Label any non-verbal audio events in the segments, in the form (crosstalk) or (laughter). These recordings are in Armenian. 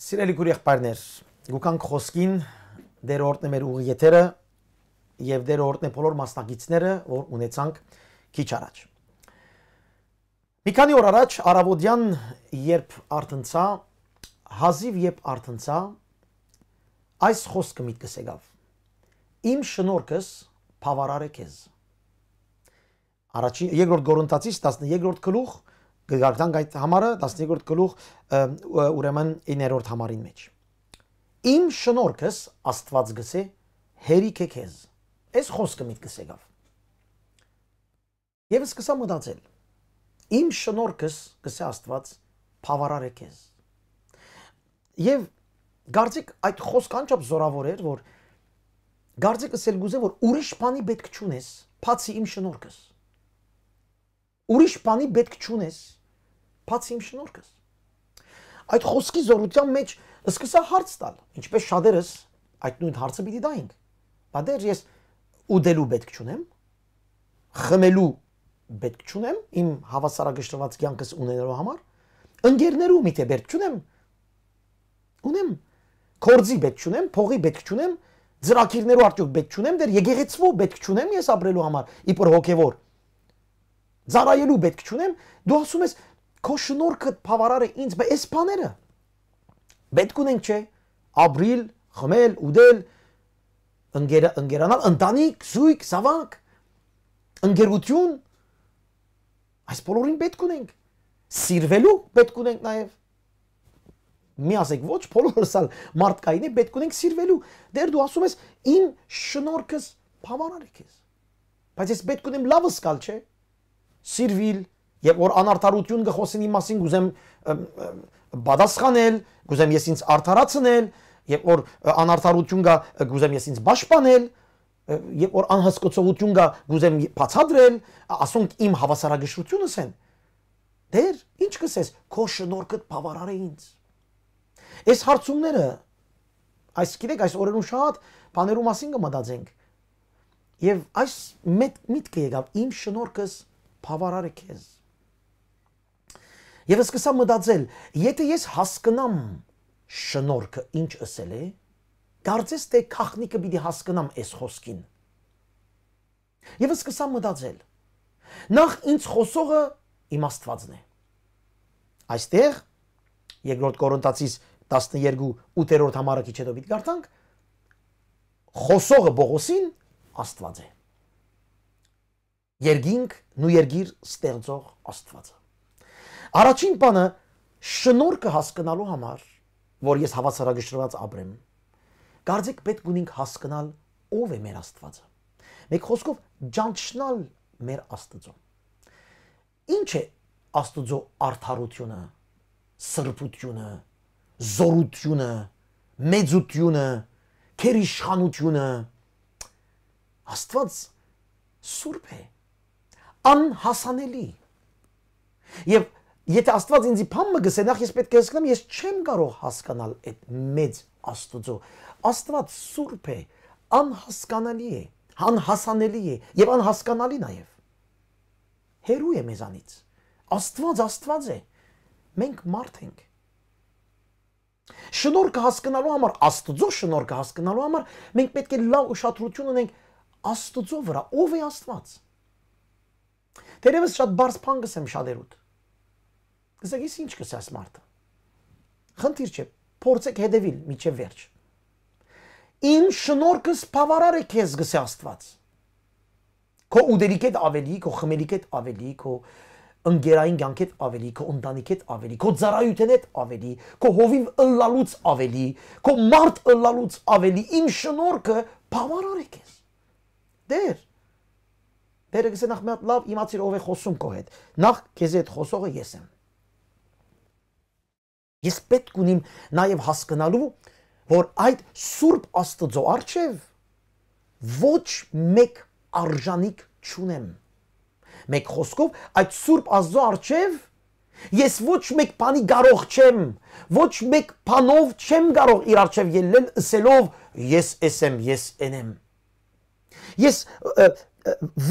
Սիրելի քուր եղբայրներ, գուքան խոսքին դեր օրտն է մեր ուղի եթերը եւ դեր օրտն է բոլոր մասնակիցները, որ ունեցանք քիչ առաջ։ Մի քանի օր առաջ Արավոդյան երբ արտնցա, հազիվ երբ արտնցա, այս խոսքը միտքս եկավ։ Իմ շնորհքս փավարար է քեզ։ Առաջին երկրորդ Գորընթացից 13-րդ գլուխ կգարգտանք այդ համարը 12-րդ գլուխ ուրեմն 9-րդ համարին մեջ։ Իմ շնորհքս Աստված գսե հերիք է քեզ։ Այս խոսքը միտքս եկավ։ Եվ սկսա մտածել։ Իմ շնորհքս գսե Աստված փավարար է քեզ։ Եվ Գարձիկ այդ խոսքը անչափ զորավոր էր, որ Գարձիկ ասել գուզե, որ ուրիշ բանի պետք չունես, բացի իմ շնորհքս։ Ուրիշ բանի պետք չունես, բացի իմ շնորհքս։ Այդ խոսքի զորության մեջ սկսա հարց տալ, ինչպես շատերս այդ նույն հարցը պիտի դայինք։ Բա դեր ես ուդելու պետք չունեմ, խմելու պետք չունեմ իմ հավասարակշռված կյանքս ունենալու համար, ընկերներու միթե պետք չունեմ։ Ունեմ կորձի պետք չունեմ, փողի պետք չունեմ, ծրակիրներու արդյոք պետք չունեմ, դեր եկեղեցվո պետք չունեմ ես ապրելու համար, իբր հոգևոր։ Զարայելու պետք չունեմ, դու ասում ես քո շնորհքը փավարար է ինձ, բայց այս բաները պետք ունենք չէ, ապրիլ, խմել, ուդել, ընկերը ընկերանալ, ընտանիք, զույգ, զավակ, ընկերություն այս բոլորին պետք ունենք։ Սիրվելու պետք ունենք նաև մի ասեք ոչ բոլորս ալ մարդկային է պետք ունենք սիրվելու դեր դու ասում ես իմ շնորհքս բավարար է քեզ բայց ես պետք ունեմ լավս գալ չէ սիրվիլ եւ որ անարդարություն գխոսին իմ մասին գուզեմ բադասխանել, գուզեմ ես ինձ արդարացնել եւ որ անարդարություն գա գուզեմ ես ինձ պաշտպանել եւ որ անհասկացողություն գա գուզեմ բացադրել, ասոնք իմ հավասարակշռությունս են։ Դեր, ինչ կսես, քո շնորհքդ բավարար է ինձ։ Այս հարցումները այս գիտեք այս օրերուն շատ բաներու մասին կմտածենք։ Եվ այս մետ միտքը եկավ իմ շնորհքս բավարար է քեզ։ Եվ սկսա մտածել, եթե ես հասկնամ շնորհքը ինչ ասել է, կարծես թե քախնիկը պիտի հասկնամ այս խոսքին։ Եվ սկսա մտածել, նախ ինձ խոսողը իմ Աստվածն է։ Այստեղ երկրորդ Կորինթացիս 12 8-րդ համարը քիչ հետո պիտի կարդանք, խոսողը Պողոսին Աստված է։ Երգինք նու երգիր ստեղծող Աստվածը։ Առաջին բանը շնորհքը հասկանալու համար, որ ես հավասարակշռված ապրեմ։ Կարծեք պետք ունենք հասկանալ ով է մեր Աստվածը։ Մեկ խոսքով ճանչնալ մեր Աստծո։ Ինչ է Աստծո արդարությունը, սրբությունը, զորությունը, մեծությունը, քերիշխանությունը։ Աստված սուրբ է, անհասանելի։ Եվ Եթե Աստված ինձի փամը գսե, նախ ես պետք է հասկանամ, ես չեմ կարող հասկանալ այդ մեծ Աստուծո։ Աստված սուրբ է, անհասկանալի է, անհասանելի է եւ անհասկանալի նաեւ։ Հերու է մեզանից։ Աստված Աստված է։ Մենք մարդ ենք։ Շնորհքը հասկանալու համար, Աստուծո շնորհքը հասկանալու համար մենք պետք է լավ ուշադրություն ունենք Աստուծո վրա, ով է Աստված։ Տերևս շատ բարձ փանգս եմ շալերուտ Գսակ ես ինչ կսա սմարտը։ Խնդիր չէ, փորձեք հետևիլ միջև վերջ։ Իմ շնորհքս բավարար է քեզ գսե Աստված։ Քո ուդելիքեդ ավելի, քո խմելիքեդ ավելի, քո ընկերային ցանկեդ ավելի, քո ընտանիքեդ ավելի, քո ծառայութենեդ ավելի, քո հովիվ ըլլալուց ավելի, քո մարդ ըլլալուց ավելի, իմ շնորհքը բավարար է քեզ։ Դեր Բերեգսը նախ մի հատ լավ իմացիր ով է խոսում քո հետ։ Նախ քեզ այդ խոսողը ես եմ։ Ես պետք ունիմ նաև հասկանալու, որ այդ Սուրբ Աստծո արչև ոչ մեկ արժանիք չունեմ։ Մեկ խոսքով, այդ Սուրբ Աստծո արչև ես ոչ մեկ բանի կարող չեմ, ոչ մեկ բանով չեմ կարող իր արչև ելնել, ասելով ես ես եմ, ես ենեմ։ Ես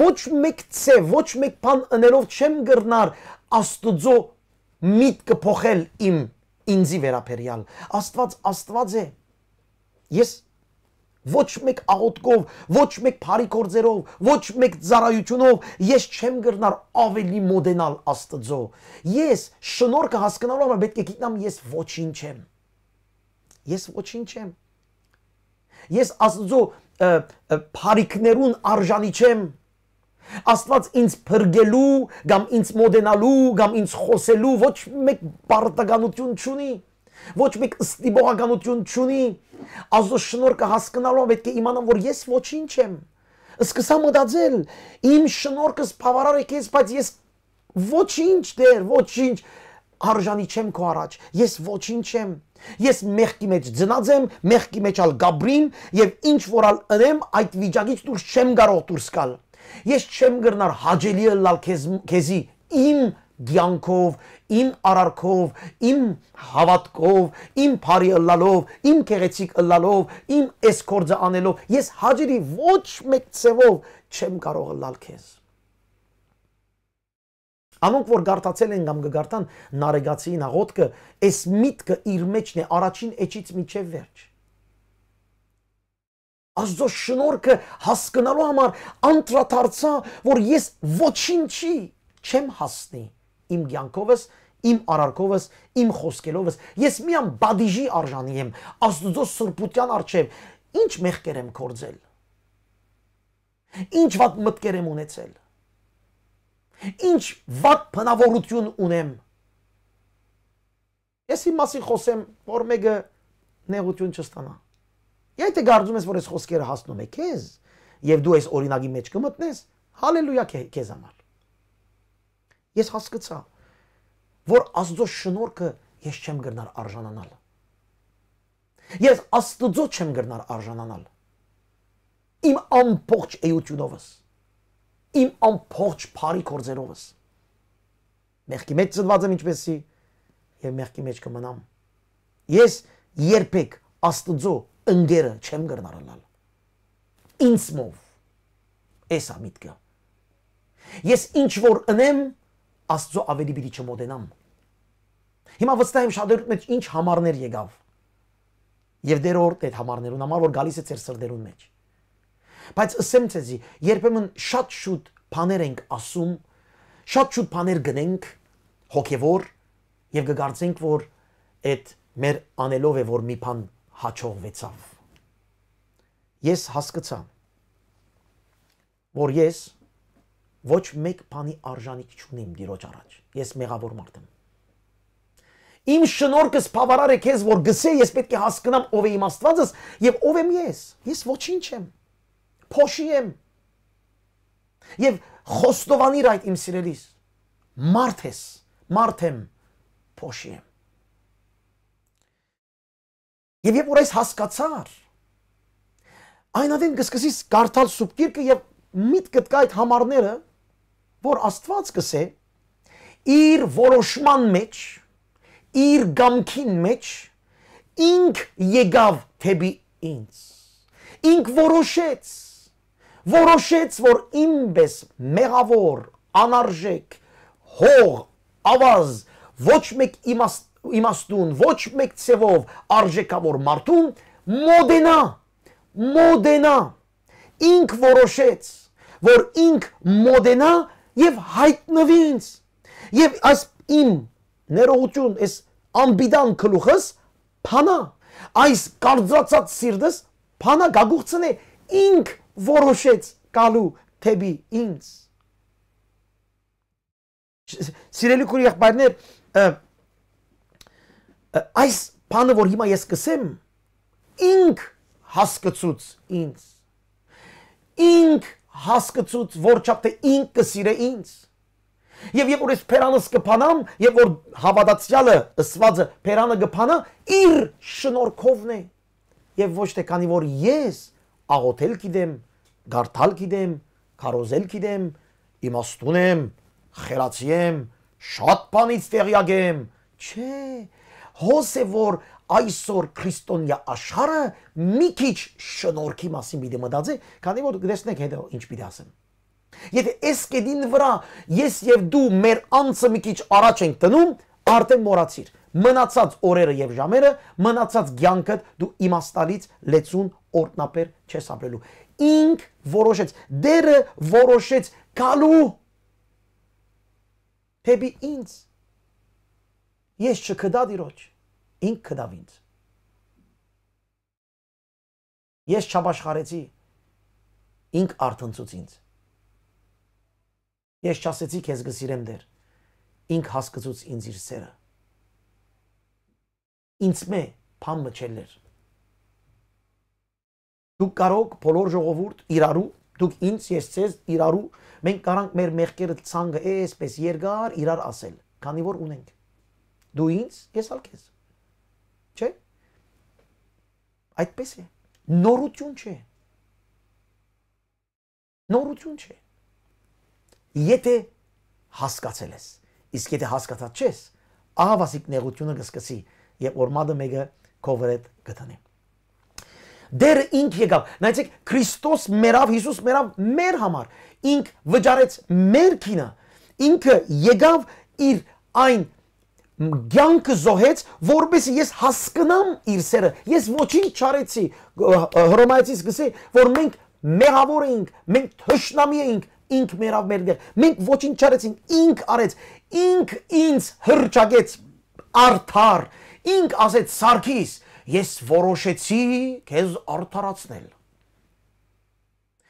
ոչ մեկ ցե, ոչ մեկ բան ընելով չեմ գրնար Աստծո միտքը փոխել իմ ինձի վերաբերյալ։ Աստված Աստված է։ Ես ոչ մեկ աղոտկով, ոչ մեկ բարի կորձերով, ոչ մեկ ծառայությունով ես չեմ գրնար ավելի մոդենալ Աստծո։ Ես շնորհքը հասկանալու համար պետք է գիտնամ ես ոչինչ եմ։ Ես ոչինչ եմ։ Ես Աստծո բարիքներուն արժանի չեմ։ Աստված ինձ փրկելու կամ ինձ մոդենալու կամ ինձ խոսելու ոչ մեկ բարդականություն չունի։ Ոչ մեկ ստիպողականություն չունի։ Աստծո շնորհքը հասկանալով պետք է իմանամ, որ ես ոչինչ եմ։ Սկսա մտածել, իմ շնորհքս բավարար է քեզ, բայց ես ոչինչ դեր, ոչինչ արժանի չեմ քո առաջ։ Ես ոչինչ չեմ։ Ես մեղքի մեջ ծնած եմ, մեղքի մեջ ալ գաբրիմ եւ ինչ որալ ընեմ, այդ վիճակից դուրս չեմ կարող դուրս գալ։ դուր Ես չեմ գրնար հաջելի է լալ քեզ քեզի իմ դյանքով, իմ արարքով, իմ հավատքով, իմ բարի ըլլալով, իմ քեղեցիկ ըլլալով, իմ այս կորձը անելով, ես հաջերի ոչ մեկ ցևով չեմ կարող ըլլալ քեզ։ Անոնք որ գարտացել են կամ կգարտան նարեգացին աղոտկը, այս միտքը իր մեջն է առաջին էջից միջև վերջ։ Աստծո շնորհքը հասկանալու համար անդրադարձա, որ ես ոչինչի չեմ հասնի իմ ցանկովս, իմ արարքովս, իմ խոսքելովս։ Ես միամ բադիժի արժանի եմ Աստծո սրբության արչև։ Ինչ մեղքեր եմ կործել։ Ինչ ված մտքեր եմ ունեցել։ Ինչ ված բնավորություն ունեմ։ Ես իմ մասին խոսեմ, որ մեկը նեղություն չստանա Եթե կարծում ես, որ այս խոսքերը հասնում է քեզ եւ դու այս օրինակի մեջ կմտնես, հալելույա քեզ համար։ Ես հասկացա, որ Աստծո շնորհքը ես չեմ գրնար արժանանալ։ Ես Աստծո չեմ գրնար արժանանալ։ Իմ ամբողջ էությունովս, իմ ամբողջ բարի կորձերովս։ Մեղքի մեջ ծնված եմ ինչպեսի եւ մեղքի մեջ կմնամ։ Ես երբեք Աստծո ընկերը չեմ գրնարալալ։ Ինձմով էս ամիտքը։ Ես ինչ որ ընեմ, Աստծո ավելի բիդի չմոտենամ։ Հիմա վստահ եմ շատերու մեջ ինչ համարներ եկավ։ Եվ դերորդ այդ համարներուն համար որ գալիս է ծեր սրդերուն մեջ։ Բայց ասեմ ցեզի, երբեմն շատ շուտ բաներ ենք ասում, շատ շուտ բաներ գնենք հոգևոր եւ կգարցենք որ այդ մեր անելով է որ մի բան հաջողվեցավ։ Ես հասկացա, որ ես ոչ մեկ բանի արժանիք չունեմ դիրոջ առաջ։ Ես մեղավոր մարդ եմ։ Իմ շնորհքս բավարար է քեզ, որ գսե ես պետք է հասկանամ ով է իմ Աստվածս եւ ով եմ ես։ Ես ոչինչ եմ։ Փոշի եմ։ Եվ խոստովանիր այդ իմ սիրելիս։ Մարդ ես, մարդ եմ, փոշի եմ։ Եվ երբ որ այս հասկացար, այնուհետև կսկսես կարդալ սուբկիրքը եւ միտքդ կա այդ համարները, որ Աստված կսե իր որոշման մեջ, իր գամքին մեջ ինք եկավ թեպի ինձ։ Ինք որոշեց, որոշեց, որ իմպես մեղավոր, անարժեք, հող, ավազ, ոչ մեկ իմաստ իմաստուն, ոչ մեկ ցևով արժեքավոր մարդուն մոդենա, մոդենա։ Ինք որոշեց, որ ինք մոդենա եւ հայտնվի ինձ։ Եվ այս իմ ներողություն, այս ամբիդան քլուխս փանա։ Այս կարծրացած սիրտս փանա գագուղցնե ինք որոշեց գալու թեպի ինձ։ Սիրելի քուրի եղբայրներ, այս բանը, որ հիմա ես կսեմ, ինք հասկացուց ինձ։ Ինք հասկացուց, որ չափ թե ինք կսիրե ինձ։ Եվ երբ որ ես Փերանս կփանամ, եւ որ հավատացյալը ըսվածը Փերանը կփանա, իր շնորհքովն է։ Եվ ոչ թե քանի որ ես աղոթել գիտեմ, գարթալ գիտեմ, քարոզել գիտեմ, իմաստուն եմ, խելացի եմ, շատ բանից տեղյակ եմ։ Չէ, հոս է որ այսօր քրիստոնյա աշխարհը մի քիչ շնորհքի մասին մի դմդածի, քանի որ դեսնեք հետո ինչ պիտի ասեմ։ Եթե այս կետին վրա ես եւ դու մեր անձը մի քիչ առաջ ենք տնում, արդեն մոռացիր։ Մնացած օրերը եւ ժամերը, մնացած ցանկը դու իմաստալից լեցուն օրտնապեր չես ապրելու։ Ինք որոշեց, դերը որոշեց գալու։ Թեպի ինձ ես չքդա դիրոջ, ինք կդավ ինձ։ Ես չաբաշխարեցի, ինք արդնցուց ինձ։ Ես չասեցի քեզ գսիրեմ դեր, ինք հասկծուց ինձ իր սերը։ Ինձ մե պան մջելներ։ Դուք կարոք բոլոր ժողովուրդ իրարու, դուք ինձ, ես ցեզ իրարու, մենք կարանք մեր մեղքերը ցանգը այսպես երկար իրար ասել, քանի որ ունենք Դու ինձ, ես ալ քեզ։ Չէ՞։ Այդպես է։ Նորություն չէ։ Նորություն չէ։ Եթե հասկացել ես, իսկ եթե հասկացած չես, ահավասիկ նեղությունը կսկսի եւ օրմադը մեګه կովրետ գտնի։ Դեր ինք եկավ, նայեցեք Քրիստոս մերավ, Հիսուս մերավ մեր համար։ Ինք վճարեց մեր քինը։ Ինքը եկավ իր այն ցանկը զոհեց, որբեսի ես հասկանամ իր սերը։ Ես ոչինչ չարեցի։ Հռոմայացի սկսի, որ մենք մեղավոր էինք, մենք թշնամի էինք, ինք մերավ մեր դեղ։ Մենք ոչինչ չարեցինք, ինք արեց, ինք ինձ հրճագեց արդար, ինք ասեց Սարգիս, ես որոշեցի քեզ արդարացնել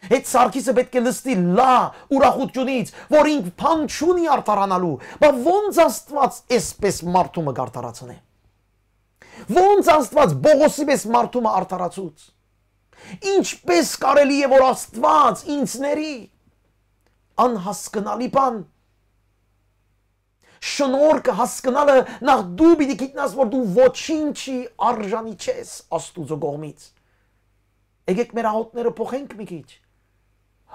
Այդ Սարգիսը պետք է լստի լա ուրախությունից, որ ինք փան չունի արտարանալու։ Բա ո՞նց Աստված էսպես մարդու մը գարտարացնե։ Ո՞նց Աստված Բողոսի պես մարդու մը արտարացուց։ Ինչպես կարելի է որ Աստված ինձների անհասկանալի բան շնորհքը հասկանալը նախ դու պիտի գիտնաս որ դու ոչինչի արժանի չես աստուծո կողմից եկեք մեր ահոտները փոխենք մի քիչ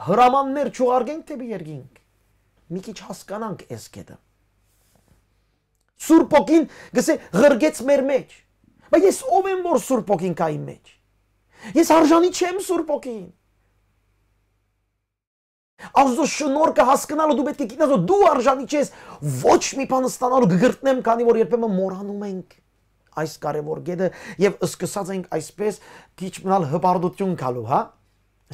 հրամաններ չուղարկենք դեպի երկինք։ Մի քիչ հասկանանք այս կետը։ Սուրբ ոգին գսե ղրգեց մեր մեջ։ Բայց ես ով եմ որ Սուրբ ոգին կա իմ մեջ։ Ես արժանի չեմ Սուրբ ոգին։ Աստծո շնորհքը հասկանալու դու պետք է գիտես որ դու արժանի չես ոչ մի բան ստանալու գգրտնեմ, քանի որ երբեմն մոռանում ենք այս կարևոր գեդը եւ սկսած ենք այսպես քիչ մնալ հպարտություն գալու, հա։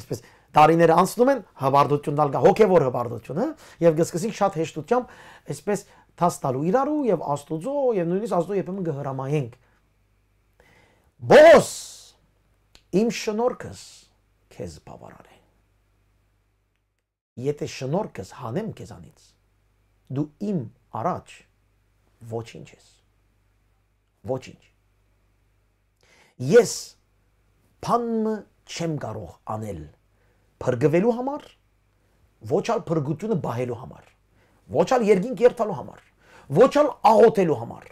Այսպես տարիներ անցնում են, հվարդությունն ալ գա, հոգևոր հվարդություն, հա, եւ գսկսենք շատ հեշտությամբ այսպես թաստալու իրարու եւ Աստուծո եւ նույնիսկ Աստուծո երբեմն գհրամայենք։ Բոս իմ շնորհքս քեզ բավարար է։ Եթե շնորհքս հանեմ քեզանից, դու իմ առաջ ոչինչ ես։ Ոչինչ։ Ես փանմը չեմ կարող անել Փրկվելու համար, ոչ al փրկությունը բահելու համար, ոչ al երկինք երթալու համար, ոչ al աղոթելու համար,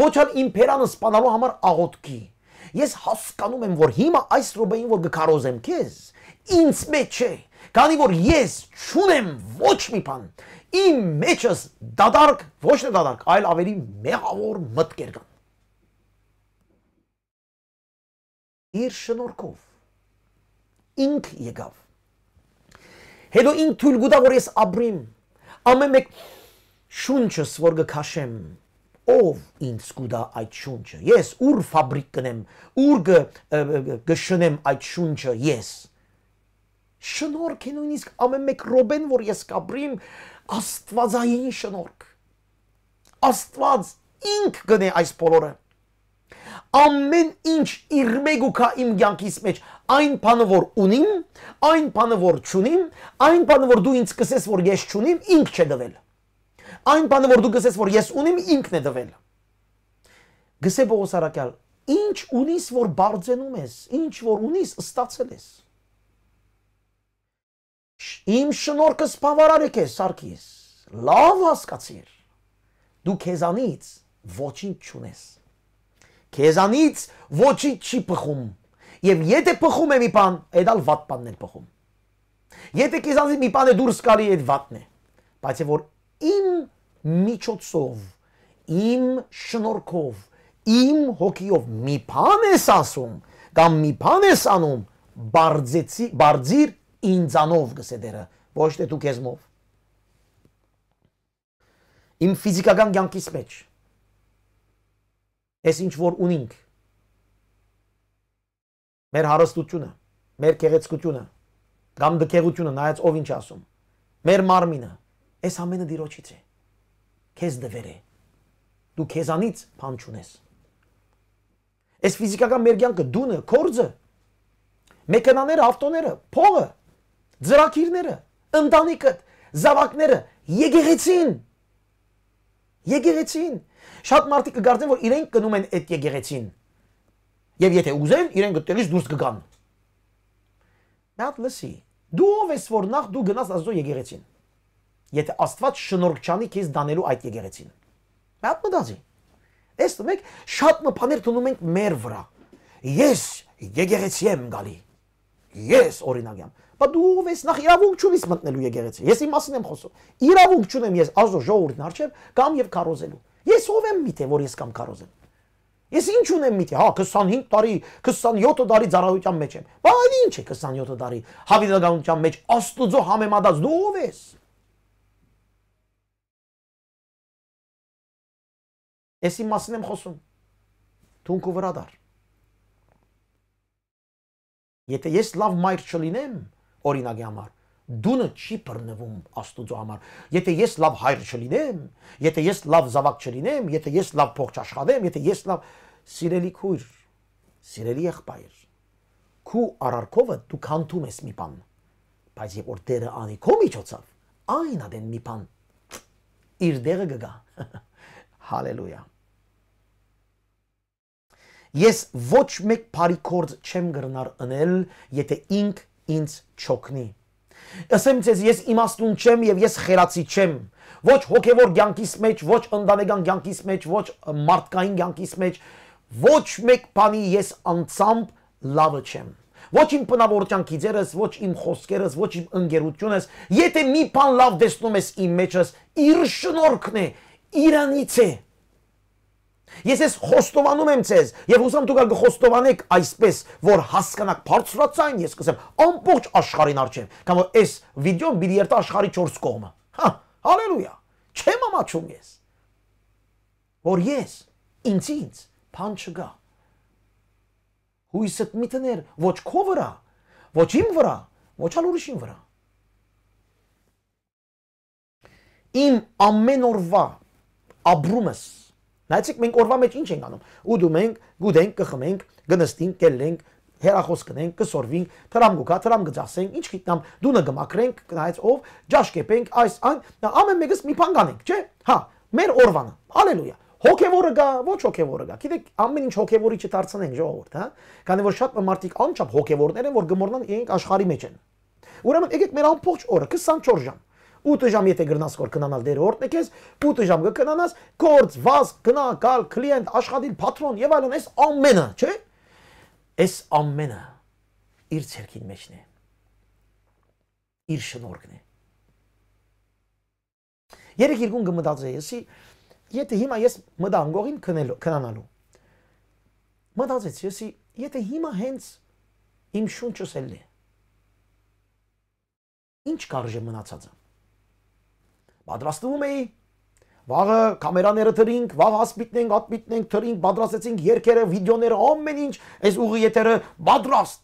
ոչ al իմպերանը սպանալու համար աղոթքի։ Ես հասկանում եմ, որ հիմա այս ռոբեին որ գկարոզեմ քեզ, ինձ մեջ չէ, քանի որ ես չունեմ ոչ մի բան։ Իմ մեջս դադարք, ոչ թե դադարք, այլ ավելի մեղավոր մտքեր կան։ Իր շնորհքով ինք եկավ հետո ինքն թույլ գտա որ ես ապրիմ ամեն մեկ շունչս որ գքաշեմ ով ինձ գուտա այդ շունչը ես ուր ֆաբրիկ կնեմ ուր գշնեմ այդ շունչը ես շնորհք է նույնիսկ ամեն մեկ ռոբեն որ ես կապրիմ աստվածային շնորհք աստված ինք գնե այս բոլորը ամեն ինչ իր մեկ ու կա իմ կյանքիս մեջ, այն բանը որ ունիմ, այն բանը որ չունիմ, այն բանը որ դու ինձ կսես որ ես չունիմ, ինք չէ դվել։ Այն բանը որ դու կսես որ ես ունիմ, ինքն է դվել։ Գսե Պողոս Արաքյալ, ինչ ունիս որ բարձենում ես, ինչ որ ունիս ստացել ես։ Իմ շնորհքը սպավարարեք է Սարգիս։ Լավ հասկացիր։ Դու քեզանից ոչինչ չունես։ Քեզանից ոչինչ չի փխում։ Եվ եթե փխում է մի բան, այդալ վատ բանն է փխում։ Եթե քեզանից մի բան է դուրս գալի, այդ վատն է։ Բայց է որ իմ միջոցով, իմ շնորհքով, իմ հոգիով մի բան ես ասում կամ մի բան ես անում, բարձեցի, բարձիր ինձանով գսե դերը, ոչ թե դու քեզմով։ Իմ ֆիզիկական կյանքից մեջ Էս ինչ որ ունինք։ Մեր հարստությունը, մեր քեղեցկությունը, կամ դքեղությունը, նայած ով ինչ ասում։ Մեր մարմինը, այս ամենը դիրոջից է։ Քեզ դվեր է։ Դու քեզանից փան չունես։ Այս ֆիզիկական մեր կյանքը դունը, կորձը, մեքենաները, ավտոները, փողը, ծրակիրները, ընտանիքը, զավակները, եկեղեցին։ Եկեղեցին, եկեղեցին Շատ մարդիկ կգործեն, որ իրենք գնում են այդ եկեղեցին։ Եվ եթե ուզեն, իրենք դեռից դուրս կգան։ Բայց լսի, դու ով ես, որ նախ դու գնաս Աստծո եկեղեցին։ Եթե Աստված շնորհք չանի քեզ դանելու այդ եկեղեցին։ Բայց մտածի։ Այս մեկ շատ մփաներ տնում ենք մեր վրա։ Ես եկեղեցի եմ գալի։ Ես օրինակ եմ։ Բա դու ով ես նախ իրավունք չունես մտնելու եկեղեցի։ Ես իմ մասին եմ խոսում։ Իրավունք չունեմ ես ազո ժողովրդն արչև կամ եւ քարոզելու։ Ես ով եմ միթե, որ ես կամ կարոզեմ։ Ես ինչ ունեմ միթե, հա 25 տարի, 27 տարի ծառայության մեջ եմ։ Բա այլ ինչ է 27 տարի հավիտենականության մեջ Աստուծո համեմատած դու ով ես։ Ես իմ մասին եմ խոսում։ Թունք ու վրադար։ Եթե ես լավ մայր չլինեմ, օրինակի համար, դունը չի բռնվում Աստուծո համար։ Եթե ես լավ հայր չլինեմ, եթե ես լավ զավակ չլինեմ, եթե ես լավ փող չաշխատեմ, եթե ես լավ սիրելի քույր, սիրելի եղբայր, քու արարքովը դու քանդում ես մի բան, բայց երբ որ Տերը անի քո միջոցով, այն ադեն մի բան իր դերը գա։ (laughs) Հալելույա։ Ես ոչ մեկ բարի կորձ չեմ գրնար ընել, եթե ինք ինձ չոքնի։ Ասեմ ցեզ, ես իմաստուն չեմ եւ ես խերացի չեմ։ Ոչ հոգեվոր ցանկիս մեջ, ոչ ընդանեկան ցանկիս մեջ, ոչ մարդկային ցանկիս մեջ, ոչ մեկ բանի ես անցամբ լավը չեմ։ Ոչ իմ բնավորության գիծերս, ոչ իմ խոսքերս, ոչ իմ ընկերությունս, եթե մի բան լավ տեսնում ես իմ մեջս, իր շնորհքն է, իրանից է։ իր Ես ես խոստովանում եմ ցեզ եւ հուսամ դուք ալ խոստովանեք այսպես, որ հասկանաք բարձրացան, ես կսեմ ամբողջ աշխարհին արջեմ, կամ որ այս վիդեոն բիլիարդ աշխարհի 4 կողմը։ Հա, հալելույա։ Չեմ ամաչում ես։ Որ ես ինձ ինձ բան չգա։ Հույսդ մի տներ ոչ քո վրա, ոչ իմ վրա, ոչ ալ ուրիշին վրա։ Իմ ամեն օրվա ապրումս Նայեցեք մենք օրվա մեջ ինչ ենք անում։ Ուդում ենք, գուդենք, կխմենք, գնստինք, կելնենք, հերախոս կնենք, կսորվինք, թրամ գուքա, թրամ գծասենք, ինչ գիտնամ, դունը գմակրենք, նայած ով, ջաշկեպենք, այս այն, ամեն մեկս մի բան կանենք, չէ՞։ Հա, մեր օրվանը։ Հալելույա։ Հոգևորը գա, ոչ հոգևորը գա։ Գիտեք, ամեն ինչ հոգևորի չդարձնենք ժողովուրդ, հա։ Քանի որ շատ մարդիկ անչափ հոգևորներ են, որ գմորնան իրենք աշխարի մեջ են։ Ուրեմն եկեք մեր ամբողջ օրը 24 ժամ 8 ժամ եթե գրնաս կոր կնանալ դեր օրտնե քեզ 8 ժամ կկնանաս գործ վազ գնա գալ կլիենտ աշխատիլ պատրոն եւ այլն այս ամենը չէ այս ամենը իր ցերքին մեջն է իր շնորհքն է երեք երկուն կմտածեի էսի եթե հիմա ես մտա անգողին քնելու քնանալու մտածեց եսի եթե հիմա հենց իմ շունչս ելնի ինչ կարժե մնացածը Պատրաստվում էի Վաղը կամերաները թրինք, վաղ ասպիտնենք, ատպիտնենք, թրինք, պատրաստեցինք երկերը, վիդեոները, ամեն ինչ, այս ուղի եթերը պատրաստ,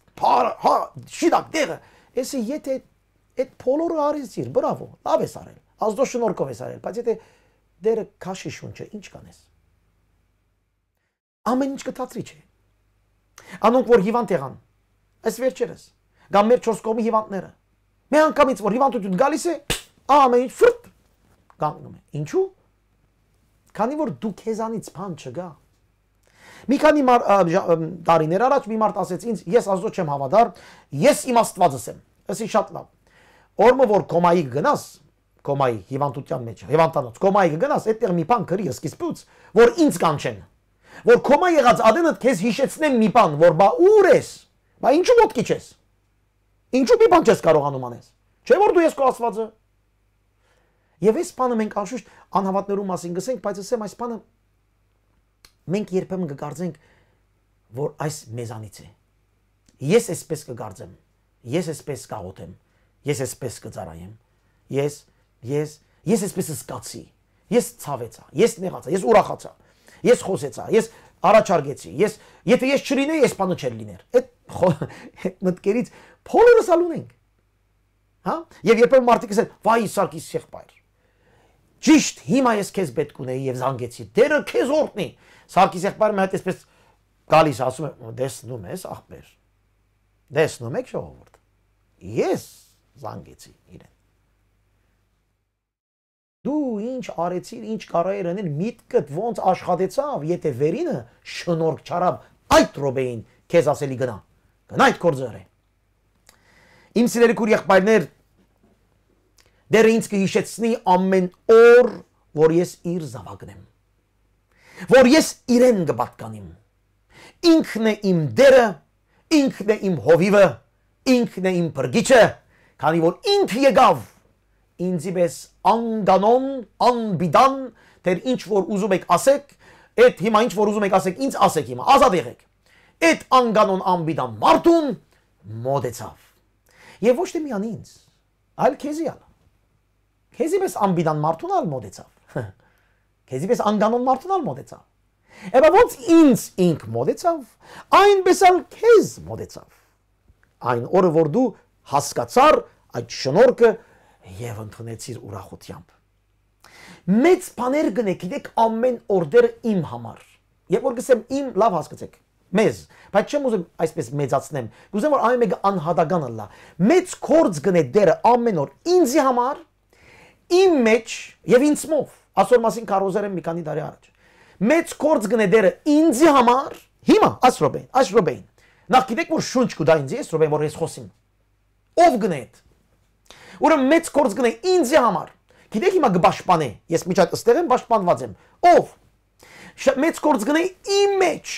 հա, շիդակ դեղը։ Էսի եթե այդ բոլորը արեցիր, բրավո, լավ ես արել։ Ազդո շնորհքով ես արել, բայց եթե դերը քաշի շունչը, ինչ կանես։ Ամեն ինչ կթացրի չէ։ Անոնք որ հիվանդ եղան, այս վերջերս, կամ մեր 4 կողմի հիվանդները։ Մի անգամից որ հիվանդություն գալիս է, ամեն ինչ ֆրտ կանգնում է։ Ինչու՞։ Քանի որ դու քեզանից բան չգա։ Մի քանի տարիներ առաջ մի մարդ ասեց ինձ, ես Աստծո չեմ հավատար, ես իմ Աստվածս եմ։ Ասի շատ լավ։ Օրը որ կոմայի գնաս, կոմայի հիվանդության մեջ, հիվանդանոց, կոմայի գնաս, այդտեղ մի բան գրի սկիզբուց, որ ինձ կանչեն։ Որ կոմա եղած ադենը քեզ հիշեցնեմ մի բան, որ բա ուր ես։ Բա ինչու մտքի չես։ Ինչու մի բան չես կարողանում անես։ Չէ՞ որ դու ես քո Աստվածը Եվ այս բանը մենք անշուշտ անհավատներու մասին գսենք, բայց ասեմ այս բանը մենք երբեմն կգարձենք, որ այս մեզանից է։ Ես էսպես կգարձեմ։ Ես էսպես կաղոթեմ։ Ես էսպես կծարայեմ։ Ես ես ես էսպես զգացի։ Ես ցավեցա, ես նեղացա, ես ուրախացա։ Ես խոսեցա, ես առաջարկեցի։ Ես եթե ես չլինեի, ես բանը չէր լիներ։ Այդ մտքերից բոլորս ալուն ենք։ Հա? Եվ երբեմն մարդիկ ասեն՝ «Վայ, Սարգիս եղբայր»։ Ճիշտ, հիմա ես քեզ պետք ունեի եւ զանգեցի։ Դերը քեզ օրտնի։ Սարգիս եղբայրը մի հատ էսպես գալիս ասում է՝ «Դեսնում ես, ախպեր»։ Դեսնում եք ժողովուրդ։ Ես զանգեցի իրեն։ Դու ինչ արեցիր, ինչ կարայեր անել, միտքդ ոնց աշխատեցավ, եթե վերինը շնորհք չարավ այդ ռոբեին քեզ ասելի գնա։ Գնա այդ կորձերը։ Իմ սիրելի քուր եղբայրներ, դեռ ինձ կհիշեցնի ամեն օր, որ ես իր զավակն եմ, որ ես իրեն կպատկանիմ։ Ինքն է իմ դերը, ինքն է իմ հովիվը, ինքն է իմ բրգիչը, քանի որ ինք եկավ ինձի պես անդանոն, անբիդան, թեր ինչ որ ուզում եք ասեք, այդ հիմա ինչ որ ուզում եք ասեք, ինձ ասեք հիմա, ազատ եղեք։ Այդ անկանոն անբիդան մարդուն մոտեցավ։ Եվ ոչ թե միան ինձ, այլ քեզի ալ։ Քեզի պես ամբիդան մարդուն ալ մոդեցավ։ (laughs) Քեզի պես անգանոն մարդուն ալ մոդեցավ։ Եբա ոնց ինձ ինք մոդեցավ, այնպես ալ քեզ մոդեցավ։ Այն օրը որ դու հասկացար այդ շնորհքը եւ ընդունեցիր ուրախությամբ։ Մեծ բաներ գնեք, գիտեք, ամեն օրդեր իմ համար։ Երբ որ գսեմ իմ, լավ հասկացեք մեզ, բայց չեմ ուզում այսպես մեծացնեմ։ Գուզեմ որ ամեն մեկը անհատական լա։ Մեծ կորց գնե դերը ամեն օր ինձի համար իմ մեջ եւ ինձ մով այսօր մասին կարոզեր եմ մի քանի տարի առաջ մեծ կորց գնեդերը ինձի համար հիմա ասրոբեն ասրոբեն նախ գիտեք որ շունչ կուտա ինձի ես ռոբեն որ ես խոսիմ ով գնեդ ուրեմն մեծ կորց գնե ինձի համար գիտեք հիմա գբաշպանե ես միջատ ըստեղ եմ պաշտպանված եմ ով մեծ կորց գնե իմ մեջ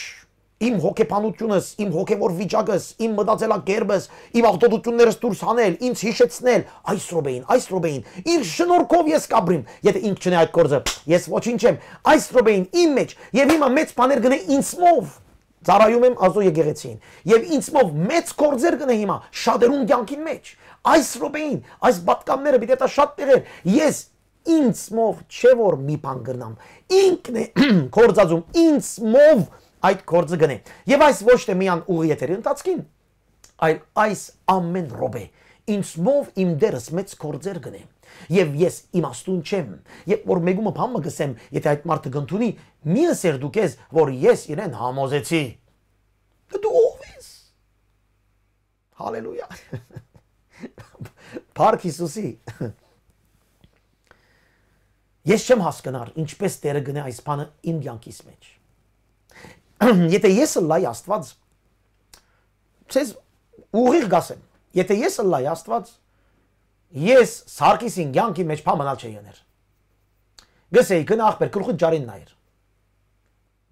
իմ հոգեբանությունս, իմ հոգևոր վիճակս, իմ մտածելակերպս, իմ աղտոտություններս դուրս հանել, ինձ հիշեցնել այս ռոբեին, այս ռոբեին, իր շնորհքով ես կաբրիմ, եթե ինք չնե այդ կորձը, ես ոչինչ չեմ, այս ռոբեին իմ մեջ եւ իմը մեծ բաներ գնե ինձով ծառայում եմ ազո եկեղեցին եւ ինձով մեծ կորձեր կնե հիմա շատերուն կյանքին մեջ այս ռոբեին այս պատկանները պիտի դա շատ տեղեր ես ինձով չէ որ մի բան գրնամ ինքն է (clears throat) կորձածում ինձով այդ գործը գնե։ Եվ այս ոչ թե միան ուղի եթերի ընթացքին, այլ այս ամեն ռոբե ինձով իմ դերս մեծ գործեր գնեմ։ Եվ ես իմաստուն չեմ, երբ որ մեգումը փամը գսեմ, եթե այդ մարդը գնթունի, մի ասեր դու քեզ, որ ես իրեն համոզեցի։ դե Դու ով ես։ Հալելույա։ (laughs) Փառք Հիսուսի։ Ես չեմ հասկանար, ինչպես Տերը գնա այս բանը իմ յանքից մեջ։ (clears throat) եթե ես լայ Աստված ցեզ ուղիղ գասեմ, եթե ես լայ Աստված ես Սարգիսին ցանկի մեջ փամանալ չի եներ։ Գսեի կն ախպեր քրխուտ ջարին նայր։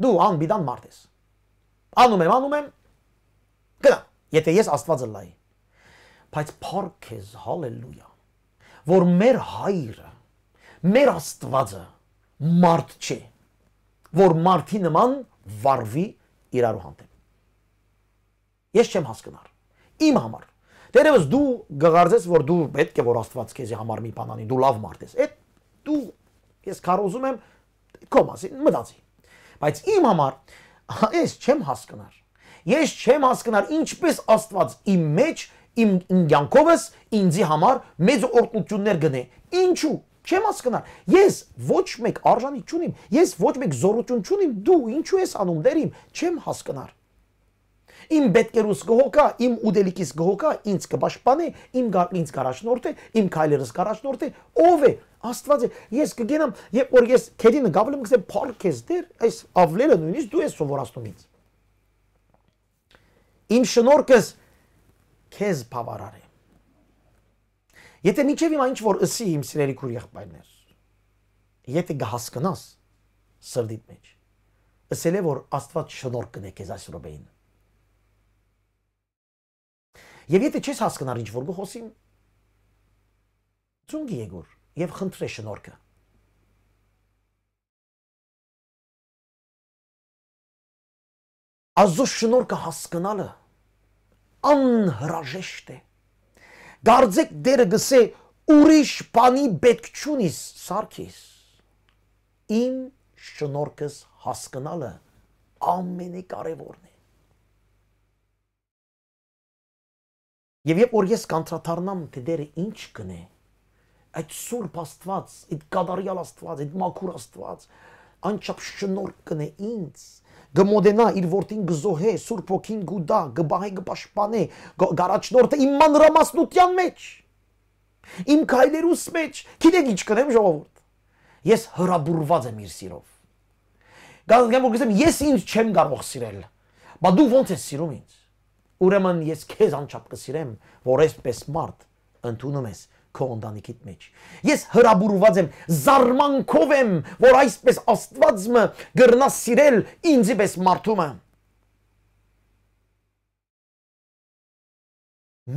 Դու անբիդան մարդ ես։ Անում եմ, անում եմ։ Գնա, եթե ես Աստվածը լայ։ Բայց փառք քեզ, հալելույա, որ մեր հայրը, մեր Աստվածը մարդ չէ, որ մարդի նման վարվի իրարու հանդեպ։ Ես չեմ հասկանար։ Իմ համար Դերևս դու գղարձես, որ դու պետք է որ Աստված քեզի համար մի բան անի, դու լավ մարդ ես։ Այդ դու ես քարոզում եմ քո մասին մտածի։ Բայց իմ համար ես չեմ հասկանար։ Ես չեմ հասկանար ինչպես Աստված իմ մեջ, իմ ինքյանքովս ինձի համար մեծ օրտություններ գնե։ Ինչու՞։ Չեմ հասկանալ։ Ես ոչ մեկ արժանի չունիմ, ես ոչ մեկ զորություն չունիմ, դու ինչու ես անում դերիմ, չեմ հասկանալ։ Իմ բետկերուս գողոքա, իմ ուդելիկիս գողոքա, ինձ կբաշխպանե, իմ ինձ կարաշնորդ է, իմ քայլերս կարաշնորդ է, ով է, Աստված է, ես կգենամ, երբ որ ես քերինը գավել եմ, կսեմ փառք ես դեր, այս ավլերը նույնիսկ դու ես սովորացնում ինձ։ Իմ շնորհքս քեզ բավարար է։ Եթե միջև հիմա ինչ որ ըսի իմ սիրելի քուր եղբայրներ, եթե գահսկնաս սրդիդ մեջ, ըսել է որ Աստված շնորհ կնե քեզ այս րոպեին։ Եվ եթե չես հասկանար ինչ որ գոհոսիմ, ծունգի եգուր եւ խնդրե շնորհքը։ Աստծո շնորհքը հասկանալը անհրաժեշտ է։ Դարձեք դերը գսե ուրիշ բանի պետք չունիս սարքիս։ Իմ շնորհքս հասկանալը ամենակարևորն է։ Եվ երբ որ ես կանտրատարնամ թե դերը ինչ կնե, այդ սուրբ Աստված, այդ կադարյալ Աստված, այդ մաքուր Աստված, անչափ շնորհ կնե ինձ գմոդենա իր որդին գզոհե, Սուրբ ոգին գուդա, գբահե գպաշտպանե, գարաչնորտը իմ մանրամասնության մեջ։ Իմ քայլերուս մեջ, գիտեք ինչ կնեմ ժողովուրդ։ Ես հրաբուրված եմ իր սիրով։ Գազգեմ որ գսեմ ես ինձ չեմ կարող սիրել։ Բա դու ո՞նց ես սիրում ինձ։ Ուրեմն ես քեզ անչափ կսիրեմ, որ այսպես մարդ ընդունում ես քո ընտանիքիդ մեջ։ Ես հրաբուրված եմ, զարմանքով եմ, որ այսպես Աստվածը գրնա սիրել ինձի պես մարդումը։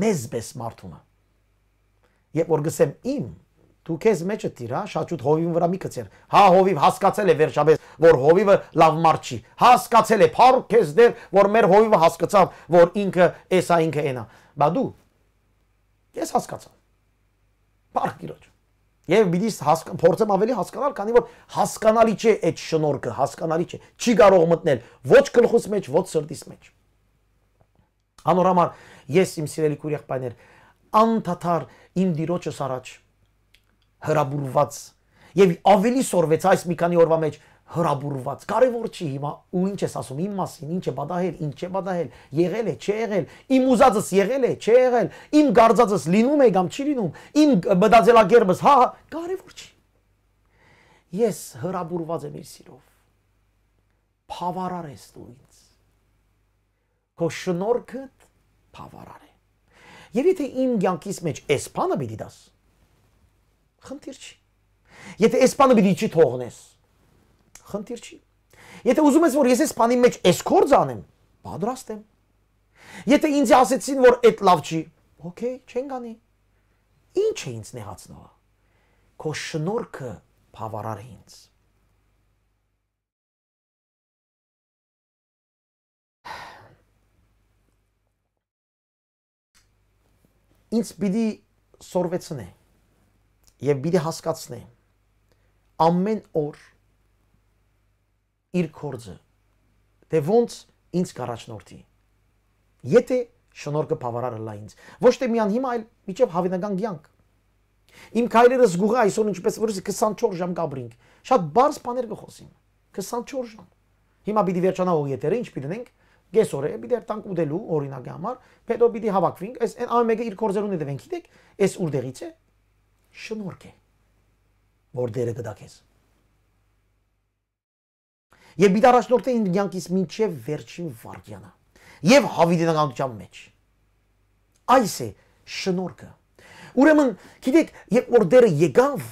Մեզ պես մարդումը։ Երբ որ գսեմ իմ, դու քեզ մեջը տիրա, շատ շուտ հովիվն վրա մի կծեր։ Հա հովիվ հասկացել է վերջապես, որ հովիվը լավ մարդ չի։ Հասկացել է փառք քեզ դեր, որ մեր հովիվը հասկացավ, որ ինքը էսա ինքը էնա։ Բա դու ես հասկացա։ Փառք Տիրոջ։ Եվ մի դիս հասկ, փորձեմ ավելի հասկանալ, քանի որ հասկանալի չէ այդ շնորհքը, հասկանալի չէ։ Չի կարող մտնել ոչ գլխուս մեջ, ոչ սրտիս մեջ։ Անոր համար ես իմ սիրելի քուրիախ պաներ, անթաթար իմ դիրոջս առաջ հրաբուրված եւ ավելի սորվեց այս մի քանի օրվա մեջ հրաբուրված։ Կարևոր չի հիմա ու ինչ ես ասում իմ մասին, ինչ է բադահել, ինչ է բադահել, եղել է, չէ եղել, իմ ուզածս եղել է, չէ եղել, իմ գարձածս լինում է կամ չի լինում, իմ մտածելակերպս, հա, հա, կարևոր չի։ Ես հրաբուրված եմ իր սիրով։ Փավարար ես դու ինձ։ Քո շնորհքդ փավարար է։ Եվ եթե իմ ցանկիս մեջ էս բանը պիտի դաս, խնդիր չի։ Եթե էս բանը պիտի չի թողնես, խնդիր չի։ Եթե ուզում ես, որ ես այս բանի մեջ այս կորձ անեմ, պատրաստ եմ։ Եթե ինձ ասեցին, որ այդ լավ չի, օքեյ, չեն գանի։ Ինչ է ինձ նեղացնողը։ Քո շնորհքը բավարար է ինձ։ ինձ պիտի սորվեցնե եւ պիտի հասկացնե ամեն օր որ իր կորձը, թե ոնց ինձ կառաջնորդի։ Եթե շնորհքը բավարարը լա ինձ, ոչ թե միան հիմա, այլ միջև հավիտենական կյանք։ Իմ քայլերը զգուղը այսօր ինչպես որ 24 ժամ կաբրինք, շատ բարձ բաներ կխոսիմ։ 24 ժամ։ Հիմա պիտի վերջանա ու եթերը, ինչ պիտի դնենք, Գեսօրը պիտի տանք ուտելու օրինակի համար, հետո պիտի հավաքվենք, այս այն ամեն մեկը իր կորձերուն է դվենք, գիտեք, այս ուրդեղից է շնորհք է, որ դերը կդակես։ Եվ մի դարաշնորթը ինձ ցանկից մինչև վերջին վարդյանը։ Եվ հավիտենականության մեջ։ Այս է շնորհքը։ Ուրեմն, գիտեք, երբ որ դերը եկավ,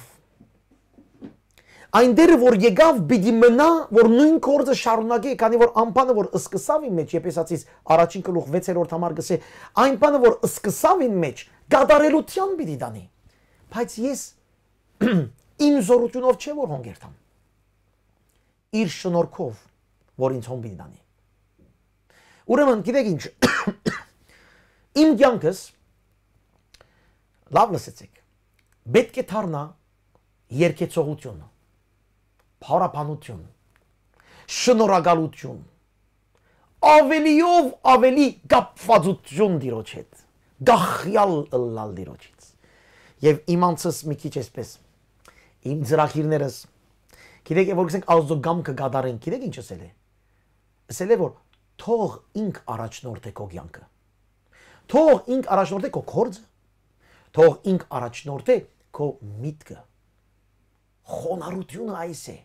այն դերը որ եկավ պիտի մնա որ նույն կորձը շարունակի քանի որ անպանը որ սկսավ ին մեջ եպեսացից առաջին գլուխ 6-րդ համար գսե այն բանը որ սկսավ ին մեջ գադարելության պիտի դանի բայց ես (clears throat) իմ զորությունով չէ որ հոնգերտամ իր շնորհքով, որ ինձ հոմբին դանի։ Ուրեմն, գիտեք ինչ, (coughs) իմ կյանքս լավ լսեցեք։ Պետք է դառնա երկեցողություն, փառապանություն, շնորհակալություն, ավելիով ավելի կապվածություն դիրոջ հետ, գախյալ լալ դիրոջից։ Եվ իմանցս մի քիչ այսպես, իմ ծրախիրներս Գիտեք, որ գսենք Աստծո գամքը գադարեն, գիտեք ինչ ասել է։ Ասել է որ թող ինք առաջնորդե քո կյանքը։ Թող ինք առաջնորդե քո կորձը։ Թող ինք առաջնորդե քո միտքը։ Խոնարհությունը այս է։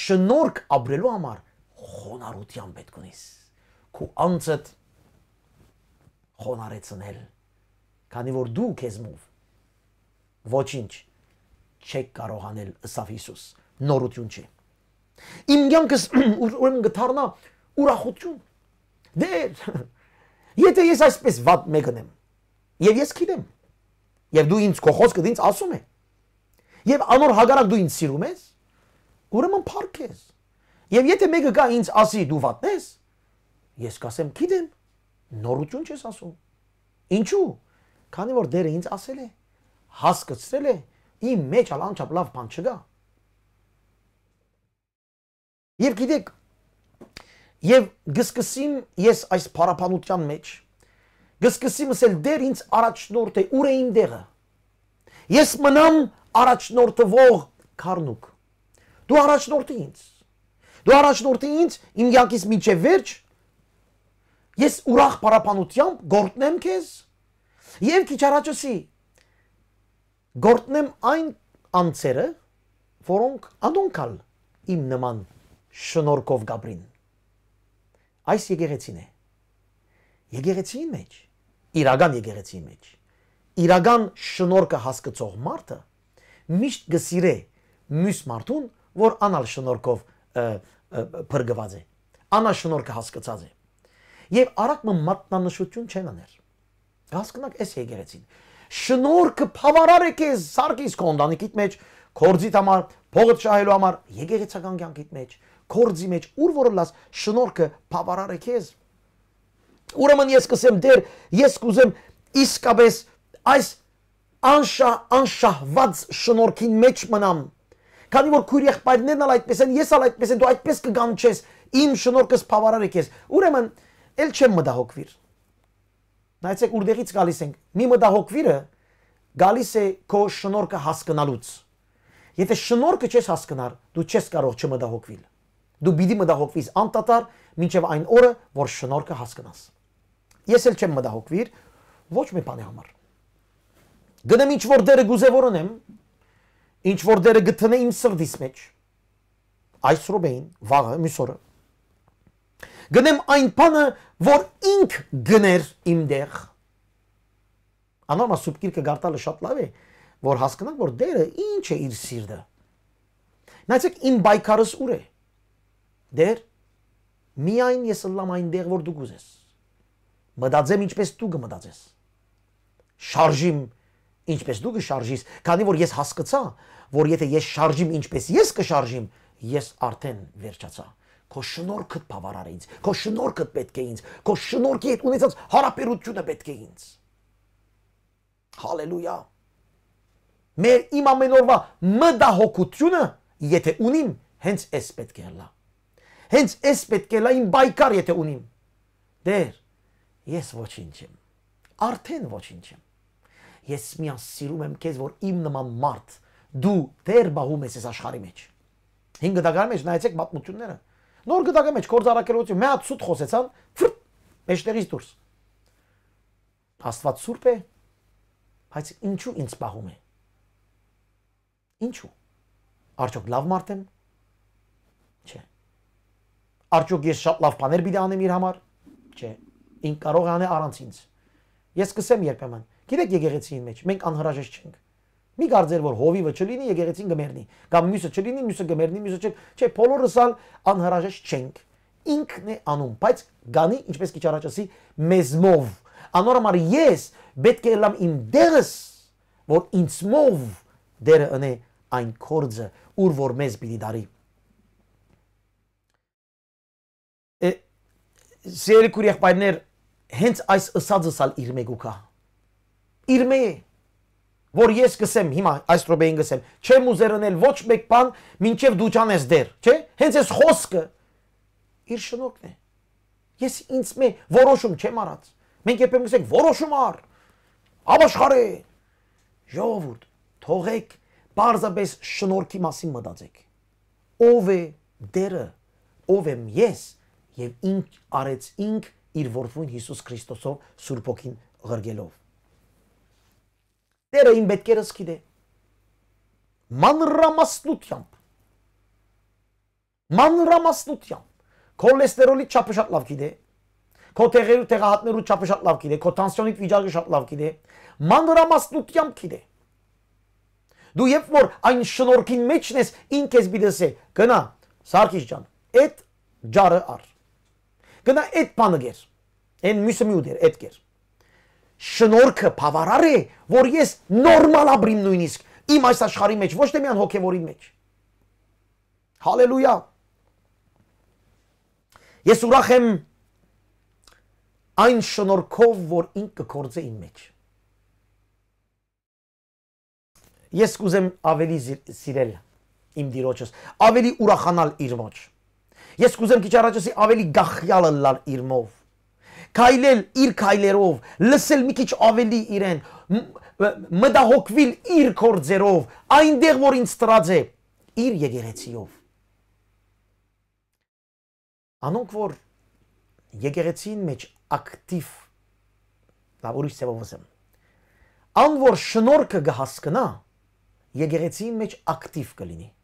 Շնորհք ապրելու համար խոնարհության պետք ունիս։ Քո անձդ խոնարեցնել, քանի որ դու քեզմով ոչինչ չեք կարողանել, ըսավ Հիսուս նորություն չի։ Իմ կյանքս (clears throat) ուրեմն գթառնա ուրախություն։ Դե (laughs) եթե ես այսպես ված մեկնեմ, եւ ես գիտեմ, եւ դու ինձ քո խոսքը ինձ ասում ես, եւ անոր հագարակ դու ինձ սիրում ես, ուրեմն փառք ես։ Եվ եթե մեկը գա ինձ ասի դու ված ես, ես կասեմ գիտեմ, նորություն չես ասում։ Ինչու՞։ Քանի որ դերը ինձ ասել է, հասկացրել է, իմ մեջ ալ անչափ լավ բան չկա։ Եվ գիտեք, եւ գսկսիմ ես այս փարապանության մեջ գսկսիմ ասել դեր ինձ առաջնորդ է, ուր է իմ դեղը։ Ես մնամ առաջնորդվող քառնուկ։ Դու առաջնորդի ինձ։ Դու առաջնորդի ինձ իմ յակից միջև վերջ։ Ես ուրախ պարապանությամբ գործնեմ քեզ։ Եվ քիչ առաջացի գործնեմ այն անձերը, որոնք անոնքալ իմ նման շնորհքով Գաբրին։ Այս եկեղեցին է։ Եկեղեցիի մեջ, իրական եկեղեցիի մեջ, իրական շնորհքը հասկացող մարդը միշտ գսիրե մյուս մարդուն, որ անալ շնորհքով բրգված է։ Անալ շնորհքը հասկացած է։ Եվ արագ մը մատնանշություն չեն աներ։ Հասկանաք այս եկեղեցին։ Շնորհքը բավարար է քեզ սարկիս կոնդանիկիդ մեջ, կորձիդ համար, փողը շահելու համար, եկեղեցական կյանքիդ մեջ, մեջ կորձի մեջ ուր որը լաս շնորհքը բավարար է քեզ ուրեմն ես կսեմ դեր ես կուզեմ իսկապես այս անշա անշահված շնորհքին մեջ մնամ քանի որ քույր եղբայրներն ալ այդպես են ես ալ այդպես են դու այդպես կգանչես իմ շնորհքս բավարար է քեզ ուրեմն ել չեմ մտահոգվիր նայեցեք ուրդեղից գալիս ենք մի մտահոգվիրը գալիս է քո շնորհքը հասկանալուց։ Եթե շնորհքը չես հասկանար, դու չես կարող չմտահոգվել։ Դու պիտի մտահոգվես անտատար մինչև այն օրը, որ շնորհքը հասկանաս։ Ես էլ չեմ մտահոգվիր ոչ մի բանի համար։ Գնեմ ինչ որ դերը գուզեվորնեմ, ինչ որ դերը գտնե իմ սրտիս մեջ։ Այս ռոբեին, վաղը, մյուսօրը։ Գնեմ այն բանը, որ ինք գներ իմ դեղ։ Անորմալ սուբկիրքը գարտալը շատ լավ է, որ հասկանանք, որ դերը ինչ է իր սիրտը։ Նայեք իմ բայկարս ուր է դեր միայն ես ըլլամ այնտեղ որ դու գուզես մտածեմ ինչպես դու կմտածես շարժիմ ինչպես դու կշարժես քանի որ ես հասկացա որ եթե ես շարժիմ ինչպես ես կշարժիմ ես արդեն վերջացա քո շնորհքդ բավարար է ինձ քո շնորհքդ պետք է ինձ քո շնորհքի հետ ունեցած հարաբերությունը պետք է ինձ հալելույա մեր իմ ամենօրվա մտահոգությունը եթե ունիմ հենց էս պետք է լա Հենց էս պետք է լային բայկար եթե ունիմ։ Դեր, ես ոչինչ եմ։ Արդեն ոչինչ եմ։ Ես միան սիրում եմ քեզ, որ իմ նման մարդ դու դեր բահում ես այս աշխարհի մեջ։ Հին գտակար մեջ նայեցեք պատմությունները։ Նոր գտակի մեջ կորձարակերություն, մի հատ սուտ խոսեցան, ֆրտ, մեջտեղից դուրս։ Աստված սուրբ է, բայց ինչու ինձ բահում է։ Ինչու։ Արդյոք լավ մարդ եմ, Արդյոք ես շատ լավ բաներ պիտի անեմ իր համար։ Չէ, ինքն կարող է անել առանց ինձ։ Ես կսեմ երբեմն։ Գիտեք եկեղեցիին մեջ մենք անհրաժեշտ չենք։ Մի կարծեր որ հովիվը չլինի եկեղեցին գմերնի, կամ մյուսը չլինի, մյուսը գմերնի, մյուսը չէ։ Չէ, բոլորս ալ անհրաժեշտ չենք։ Ինքն է անում, բայց գանի, ինչպես քիչ առաջ ասի, մեզմով։ Անորմալ ես պետք է լամ իմ դերս, որ ինձ մով դերը ընե այն կորձը, ուր որ մեզ պիտի դարի։ Սերիկուր եղբայրներ հենց այս ըսածսալ իր մեգուքա։ Իր մեյ որ ես գսեմ հիմա այս ռոբեին գսեմ չեմ ուզերնել ոչ մեկ բան մինչև դու ճանես դեր չէ հենց այս խոսքը իր շնորհքն է ես ինձ մե որոշում չեմ արած մենք երբեմն գսենք որոշում ար աբաշխարե ժողովուրդ թողեք բարձաբես շնորհքի մասին մտածեք ով է դերը ով եմ ես եւ ինք արեց ինք իր որդուն Հիսուս Քրիստոսով Սուրբ ոգին ղրգելով։ Տերը իմ պետքերս գիտե։ Մանրամասնությամբ։ Մանրամասնությամբ։ Քոլեստերոլի չափը շատ լավ գիտե։ Քո տեղերու տեղահատներու չափը շատ լավ գիտե։ Քո տանսիոնի վիճակը շատ լավ գիտե։ Մանրամասնությամբ գիտե։ Դու երբ որ այն շնորհքին մեջն ես, ինքես բիդես է, գնա, Սարգիս ջան, այդ ջարը առ Գնա այդ բանը գեր։ Այն մյուսը մի ու դեր, այդ գեր։ Շնորհքը բավարար է, որ ես նորմալ ապրիմ նույնիսկ իմ այս աշխարհի մեջ, ոչ թե միայն հոգևորի մեջ։ Հալելույա։ Ես ուրախ եմ այն շնորհքով, որ ինքը կործե իմ մեջ։ Ես կուզեմ ավելի սիրել իմ դիրոջս, ավելի ուրախանալ իր ոչ։ Ես կուզեմ քիչ առաջ ասի ավելի գախյալը լալ իրմով։ Քայլել իր քայլերով, լսել մի քիչ ավելի իրեն, մտահոգվել իր կորձերով, այնտեղ որ ինձ տրած է, իր եկեղեցիով։ Անոնք որ եկեղեցին մեջ ակտիվ լավ ուրիշ ծավով ասեմ։ Ան որ շնորհքը կհասկնա, եկեղեցին մեջ ակտիվ կլինի։ կլ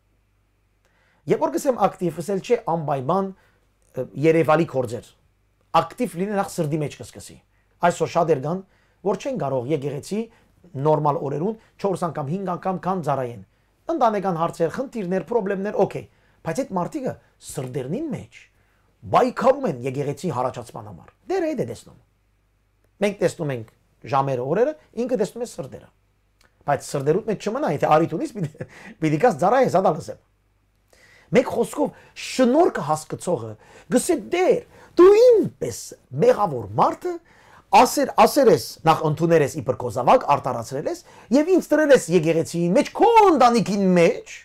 Երբ որ կսեմ ակտիվ, ասել չէ անպայման Երևանի կորձեր։ Ակտիվ լինել ախ սրդի մեջ կսկսի։ Այսօր շատեր կան, որ չեն կարող եկեղեցի նորմալ օրերուն 4 անգամ 5 անգամ կան ծարայեն։ Ընտանեկան հարցեր, խնդիրներ, խնդիրներ, օքեյ։ Բայց այդ մարտիկը սրդերնին մեջ բայկարում են եկեղեցի հարաճացման համար։ Դեր այդ դե է տեսնում։ Մենք տեսնում ենք ժամերը, օրերը, ինքը տեսնում է սրդերը։ Բայց սրդերուտ մեջ չմնա, եթե արիտ ունիս, պիտի գաս ծարայես, հադալս եմ։ Մեկ խոսքով շնորհքը հասկացողը գսե դեր դու ինքպես մեղավոր մարդը ասեր ասեր ես նախ ընդուներ ես իբր կոզավակ արտարացրել ես եւ ինձ դրել ես եկեղեցիին մեջ քո ընտանիքին մեջ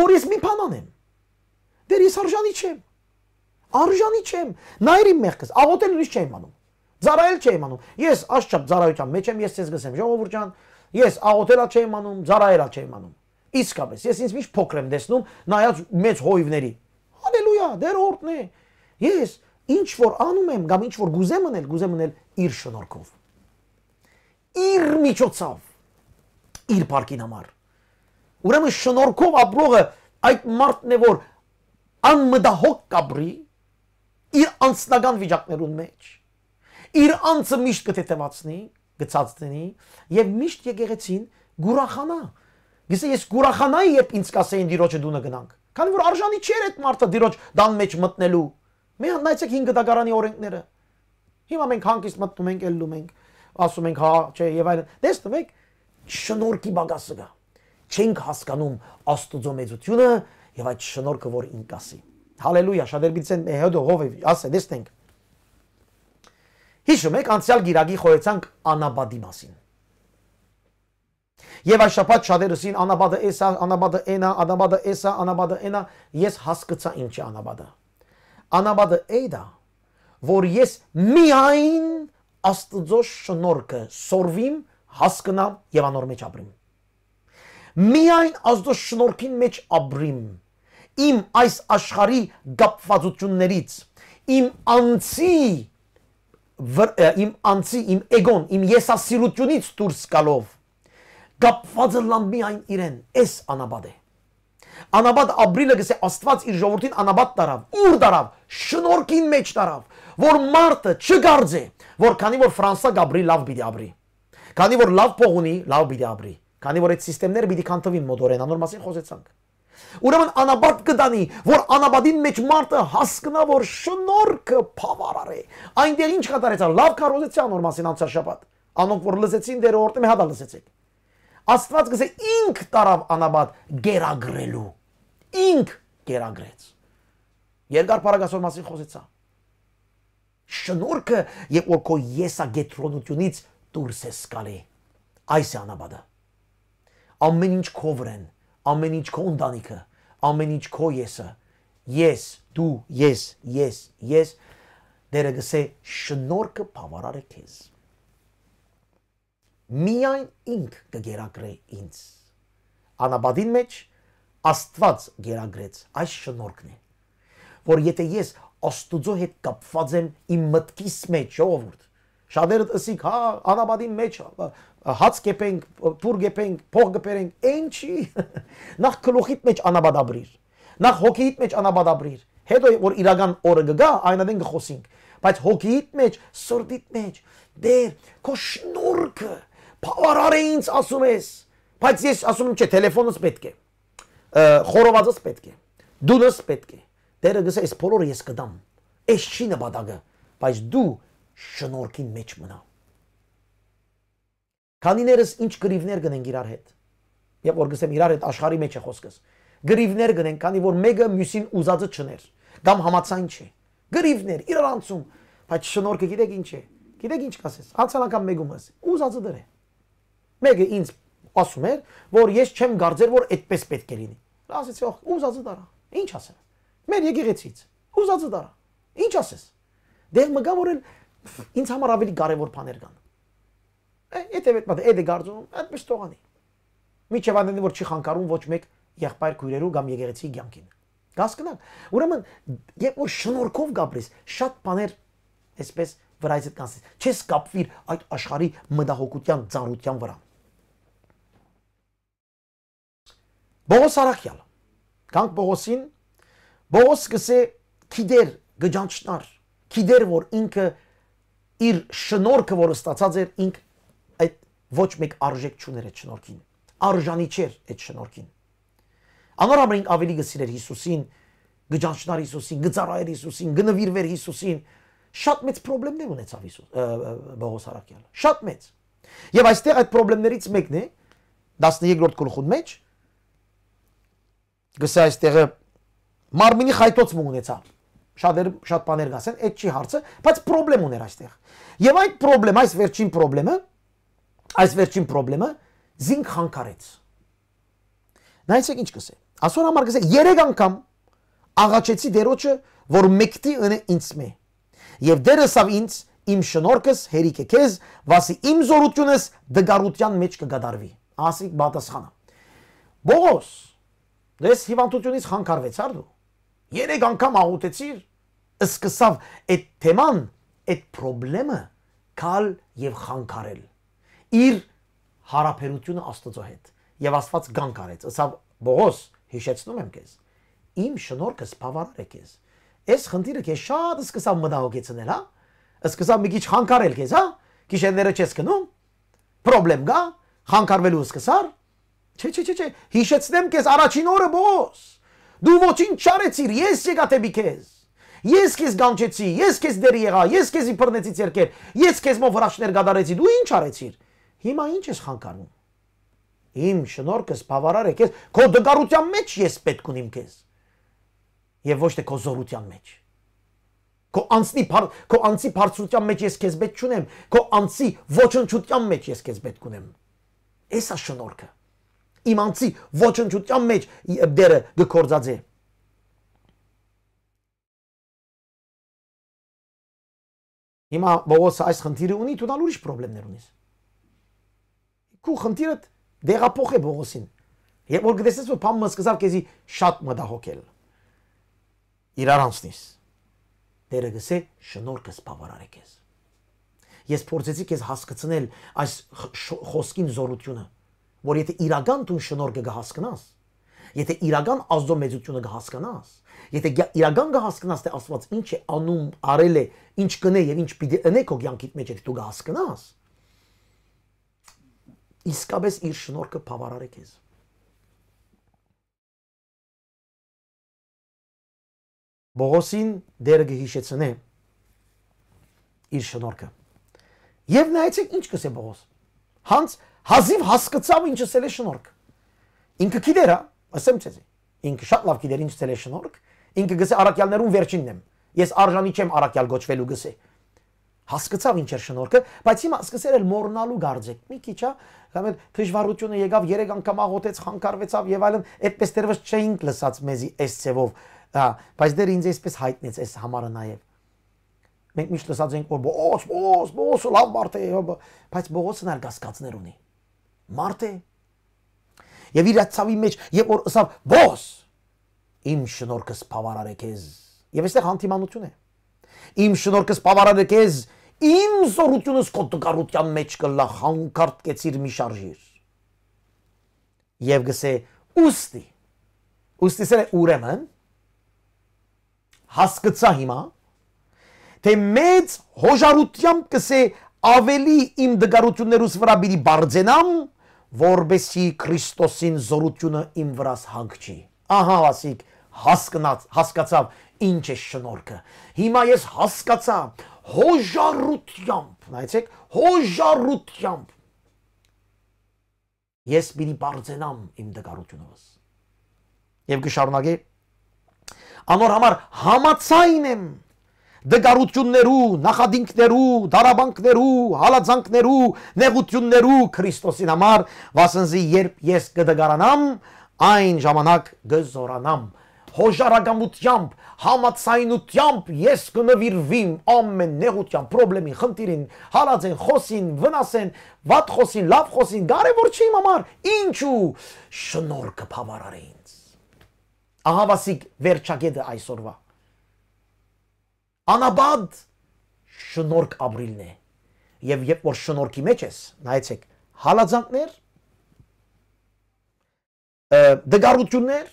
որ ես մի փանան եմ դեր ես արժանի չեմ արժանի չեմ նայր իմ մեղքս աղոտել ուրիշ չեմ անում ծարայել չեմ անում ես աշչապ ծարայության մեջ եմ ես ցես գսեմ ժողովուրդ ջան ես աղոտելա չեմ անում ծարայելա չեմ անում իսկապես ես ինձ միշտ փոքր եմ տեսնում նայած մեծ հույվների հալելույա դեր օրտն է ես ինչ որ անում եմ կամ ինչ որ գուզեմ անել գուզեմ անել իր շնորհքով իր միջոցով իր բարքին համար ուրեմն շնորհքով ապրողը այդ մարդն է որ անմտահոգ կապրի իր անձնական վիճակներուն մեջ իր անձը միշտ կթեթևացնի գծած դնի եւ միշտ եկեղեցին գուրախանա Գիսե ես գուրախանայի, երբ ինձ կասեին դիրոջը դունը գնանք։ Քանի որ արժանի չէր այդ մարդը դիրոջ դան մեջ մտնելու։ Մի նայեցեք 5 դակարանի օրենքները։ Հիմա մենք հանկիստ մտնում ենք, ելնում ենք, ասում ենք հա, չէ, եւ այլն։ Տեսնում դե եք, շնորհքի բագասը գա։ Չենք հասկանում Աստուծո մեծությունը եւ այդ շնորհքը, որ ինք ասի։ Հալելույա, շադերբիցեն հետո հովը ասե, տեսնենք։ Հիշում եք անցյալ գիրագի խորեցանք Անաբադի մասին։ Եվ այս շաբաթ շատերուսին անաբադը էսա, անաբադը էնա, անաբադը էսա, անաբադը էնա, ես հասկացա ինչ է անաբադը։ Անաբադը էդա, որ ես միայն Աստծո շնորհքը սորվիմ, հասկնամ եւ անոր մեջ ապրեմ։ Միայն Աստծո շնորհքին մեջ ապրիմ։ Իմ այս աշխարհի գապվածություններից, իմ անձի իմ անձի, իմ էգոն, իմ եսասիրությունից դուրս գալով կապված է լան միայն իրեն, այս անաբադ է։ Անաբադ ապրիլը գսե Աստված իր ժողովրդին անաբադ տարավ, ուր տարավ, շնորհքին մեջ տարավ, որ մարդը չգարձե, որ քանի որ Ֆրանսա գաբրի լավ պիտի ապրի։ Քանի որ լավ փող ունի, լավ պիտի ապրի։ Քանի որ այդ համակարգները պիտի քանթվին մոտորեն, անոր մասին խոսեցանք։ Ուրեմն անաբադ կդանի, որ անաբադին մեջ մարդը հասկնա, որ շնորհքը փավարար է։ Այնտեղ ինչ կատարեցա, լավ կարոզեցի անոր մասին անցած շաբաթ։ Անոնք որ լսեցին, դեր օրտեմ հադա լսեցեք։ Աստված գսե ինք տարավ անաբատ գերագրելու։ Ինք գերագրեց։ Երկար պարագասոր մասին խոսեցա։ Շնորհքը, երբ որ քո եսա գետրոնությունից դուրս է սկալի։ Այս է անաբադը։ Ամեն ինչ քո վրան, ամեն ինչ քո ընտանիքը, ամեն ինչ քո եսը։ Ես, դու, ես, ես, ես, ես դերը գսե շնորհքը բավարար է քեզ միայն ինք կգերագրե ինձ։ Անաբադին մեջ Աստված գերագրեց այս շնորհքն է, որ եթե ես Աստուծո հետ կապված եմ իմ մտքիս մեջ, ժողովուրդ, շատերդ ասիկ, հա, անաբադին մեջ հաց կեպենք, փուր կեպենք, փող կպերենք, ինչի։ (laughs) Նախ գլուխիդ մեջ անաբադաբրիր, նախ հոգիդ մեջ անաբադաբրիր, հետո որ իրական օրը կգա, այնadin կխոսենք բայց հոգիդ մեջ, սրտիդ մեջ, դեր քո շնորհքը Բավարար է ինձ ասում ես, բայց ես ասում եմ, չէ, տելեֆոնս պետք է։ Խորովածս պետք է։ Դունս պետք է։ Տերը գսա, այս բոլորը ես կդամ։ Էս չի նպատակը, բայց դու շնորհքին մեջ մնա։ Քանիներս ինչ գրիվներ գնենք իրար հետ։ Եվ որ գսեմ իրար հետ աշխարի մեջ է խոսքս։ Գրիվներ գնենք, քանի որ մեկը մյուսին ուզածը չներ, կամ համացան չէ։ Գրիվներ, իրար անցում, բայց շնորհքը գիտեք ինչ է։ Գիտեք ինչ կասես։ Անցյալ անգամ մեկումս ուզածը դրե։ Մեկը ինձ ասում էր, որ ես չեմ կարծեր, որ այդպես պետք է լինի։ Ասեցի, «Ահ, ուզածը դարա»։ Ինչ ասեմ։ Մեր եկեղեցից։ Ուզածը դարա։ Ինչ ասես։ Դեղ մգա որ էլ ինձ համար ավելի կարևոր բաներ կան։ Այդ է մտա, այդ է կարծում, այդպես թողանի։ Միչև այնն որ չի խանգարում ոչ մեկ եղբայր քույրերու կամ եկեղեցի ցանկին։ Հասկանաք։ Ուրեմն, երբ որ շնորհքով գաբրես, շատ բաներ այսպես վրայից կանցես։ Չես կապվիր այդ աշխարհի մտահոգության ծառության վրա։ Բողոս Արաքյալ։ Գանք Բողոսին։ Բողոս սկսե քիդեր գճանչնար, քիդեր որ ինքը իր շնորհքը որը ստացած էր ինք այդ ոչ մեկ արժեք չուներ այդ շնորհքին։ Արժանի չէր այդ շնորհքին։ Անորաբար ինք ավելի գսիրեր Հիսուսին, գճանչնար Հիսուսին, գծարայր Հիսուսին, գնվիրվեր Հիսուսին։ Շատ մեծ խնդիրներ ունեցավ Հիսուս Բողոս Արաքյալը։ Շատ մեծ։ Եվ այստեղ այդ խնդիրներից մեկն է 13-րդ գլխուն մեջ գսե այստեղը մարմինի խայտոցում ունեցա։ Շատեր շատ բաներ գասեն, այդ չի հարցը, բայց խնդրեմ ուներ այստեղ։ Եվ այդ խնդրեմ, այս վերջին խնդրեմը, այս վերջին խնդրեմը զինք խանգարեց։ Նայեցեք ինչ գսե։ Այսօր համար գսե 3 անգամ աղաչեցի դերոջը, որ մեկտի ընե ինձ մե։ Եվ դերսավ ինձ իմ շնորհքս հերիք է քեզ, վասի իմ զորությունս դգարության մեջ կգադարվի։ Ասիկ պատասխանը։ Բողոս Դես հիվանդությունից խանգարվեցար դու։ Երեք անգամ աղուտեցիր, սկսավ այդ թեման, այդ խնդրեմը քալ եւ խանգարել։ Իր հարաբերությունը Աստծո հետ եւ Աստված կան կարեց։ Ասավ Բողոս, հիշեցնում եմ քեզ։ Իմ շնորհքս բավարար է քեզ։ Այս խնդիրը քեզ շատ սկսավ մտահոգեցնել, հա։ Սկսավ մի քիչ խանգարել քեզ, հա։ Գիշերները չես գնում։ Պրոբլեմ կա, խանգարվելու սկսար Չէ, չէ, չէ, չէ, հիշեցնեմ քեզ առաջին օրը բոս։ Դու ոչինչ չարեցիր, ես եկա տեպի քեզ։ Ես քեզ գանչեցի, ես քեզ դեր եղա, ես քեզ իբռնեցի ցերկեր, ես քեզ մով հրաշներ գադարեցի, դու ինչ արեցիր։ Հիմա ինչ ես խանգարում։ Իմ շնորհքս բավարար է քեզ, քո դգարության մեջ ես պետք ունիմ քեզ։ Եվ ոչ թե քո զորության մեջ։ Քո անցի փար, քո անցի բարձրության մեջ ես քեզ պետք չունեմ, քո անցի ոչնչության մեջ ես քեզ պետք ունեմ։ Էսա շնորհքը իմանցի ոչնչության մեջ դերը գործածի է Հիմա Պողոս այս խնդիրը ունի, դու դալ ուրիշ խնդիրներ ունես։ Քու խնդիրը դեղափոխ է Պողոսին։ Երբ որ գտեսես որ փամը սկսավ քեզի շատ մտահոգել։ Իրար անցնես։ Տերը գսե շնորհքս բավարարեք ես։ Ես փորձեցի քեզ հասկացնել այս խոսքին զորությունը որ եթե իրական տուն շնորհը կհասկնաս, եթե իրական ազդո մեծությունը կհասկանաս, եթե իրական կհասկանաս, թե Աստված ինչ է անում, արել է, ինչ կնե եւ ինչ պիտի ընե քո կյանքիդ մեջ, եթե դու կհասկանաս, իսկապես իր շնորհքը բավարար է քեզ։ Բողոսին դերը գհիշեցնե իր շնորհքը։ Եվ նայեցեք ինչ կսե Բողոս։ Հանց հազիվ հասկացավ ինչ ասել է շնորհք։ Ինքը գիտեր, ասեմ ցեզ։ Ինքը շատ լավ գիտեր ինչ ասել է շնորհք։ Ինքը գսե արաքյալներուն վերջինն եմ։ Ես արժանի չեմ արաքյալ գոչվելու գսե։ Հասկացավ ինչ էր շնորհքը, բայց հիմա սկսել էր մոռնալու գարձեք։ Մի քիչ, կամ հա, էլ դժվարությունը եկավ 3 անգամ աղոթեց, խանգարվեցավ եւ այլն, այդպես դերևս չէինք լսած մեզի այս ցևով։ Հա, բայց դեր ինձ այսպես հայտնեց այս համարը նաեւ մենք միշտ լսած ենք որ բոս բոս բոս լավ մարդ է բայց բողոսն ալ գասկածներ ունի մարդ է։ Եվ իր ցավի մեջ, երբ որ ասավ՝ «Բոս, իմ շնորհքս բավարար է քեզ»։ Եվ այստեղ հանդիմանություն է։ Իմ շնորհքս բավարար է քեզ, իմ զորությունս քո դգարության մեջ կլա հանկարծեցիր մի շարժիր։ Եվ գսե՝ «Ուստի»։ Ուստի սա ուրեմն հասկացա հիմա, թե մեծ հոժարությամբ կսե ավելի իմ դգարություններուս վրա բիդի բարձենամ, որբեսի Քրիստոսին զորությունը իմ վրաս հանգչի։ Ահա ասիկ հասկնած, հասկացավ ինչ է շնորհքը։ Հիմա ես հասկացա հոժարությամբ, նայեցեք, հոժարությամբ։ Ես պիտի բարձենամ իմ դգարությունովս։ Եվ կշարունակե անոր համար համացայն եմ դգարություններու, նախադինքներու, դարաբանքներու, հալածանքներու, նեղություններու Քրիստոսին համար, վասնզի երբ ես կդգարանամ, այն ժամանակ գզորանամ, հոժարագամությամբ, համացայնությամբ ես կնվիրվիմ ամեն նեղության, պրոբլեմին, խնդիրին, հալածեն, խոսին, վնասեն, վատ խոսին, լավ խոսին, կարևոր չի իմ համար, ինչու շնոր կփավարար ինձ։ Ահա վասիկ վերջակետը այսօրվա անաբադ շնորհք ապրիլն է։ Եվ երբ որ շնորհքի մեջ ես, նայեցեք, հալածանքներ, դգարություններ,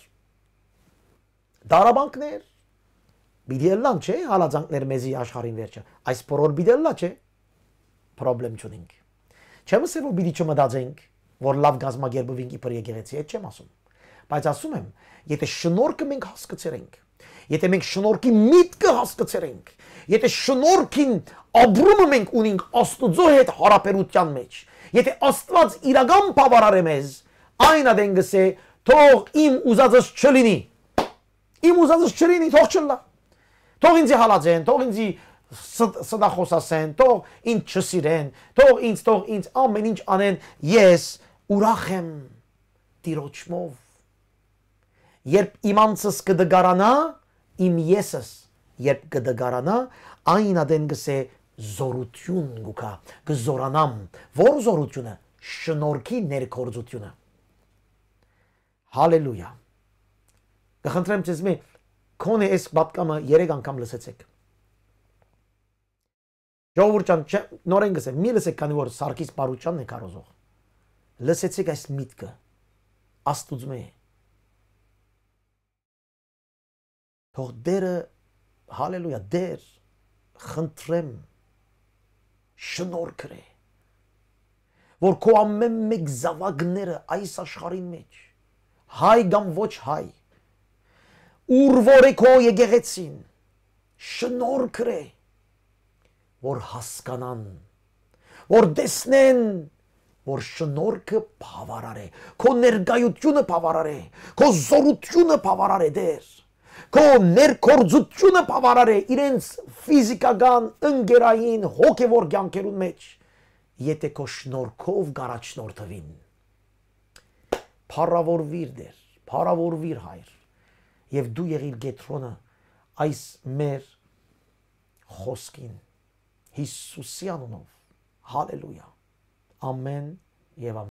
դարաբանքներ, բիդելլան չէ, հալածանքներ մեզի աշխարհին վերջը։ Այս բոլոր բիդելլա չէ։ Պրոբլեմ չունենք։ Չեմ ասել որ բիդի չմտածենք, որ լավ գազմագերբվենք իբր եկեղեցի, այդ չեմ ասում։ Բայց ասում եմ, եթե շնորհքը մենք հասկացերենք, Եթե մենք շնորհքի միտքը հասկացերենք, եթե շնորհքին ապրումը մենք ունենք Աստուծո հետ հարաբերության մեջ, եթե Աստված իրական բավարար է մեզ, այն ադենգսե թող իմ ուզածս չլինի։ Իմ ուզածս չլինի, թող չլա։ Թող ինձ հալածեն, թող ինձ սդախոսասեն, թող ինձ չսիրեն, թող ինձ, թող ինձ ամեն ինչ անեն, ես ուրախ եմ տիրոջմով։ Երբ իմանցս կդգարանա, իմ եսս երբ գդգարանա այն ադեն գսե զորություն գուկա գզորանամ որ զորությունը շնորհքի ներկործությունը հալելույա կխնդրեմ ձեզ մի կոնե այս պատկամը 3 անգամ լսեցեք Ժողովուրդան նորեն գսեմ, մի լսեք, քանի որ Սարգիս Պարուչյանն է կարոզող։ Լսեցեք այս միտքը։ Աստուծո մեջ Թող դերը հալելույա դեր խնդրեմ շնորհքրե որ քո ամեն մեկ զավակները այս աշխարհի մեջ հայ կամ ոչ հայ ուրվորի քո եկեղեցին շնորհքրե որ հասկանան որ տեսնեն որ շնորհքը բավարար է քո ներկայությունը բավարար է քո զորությունը բավարար է դեր քո ներկործությունը բավարար է իրենց ֆիզիկական, ընկերային, հոգևոր կյանքերուն մեջ, եթե քո շնորհքով գարաչնորթվին։ Փառավորվիր դեր, փառավորվիր հայր։ Եվ դու եղիր գետրոնը այս մեր խոսքին Հիսուսի անունով։ Հալելույա։ Ամեն եւ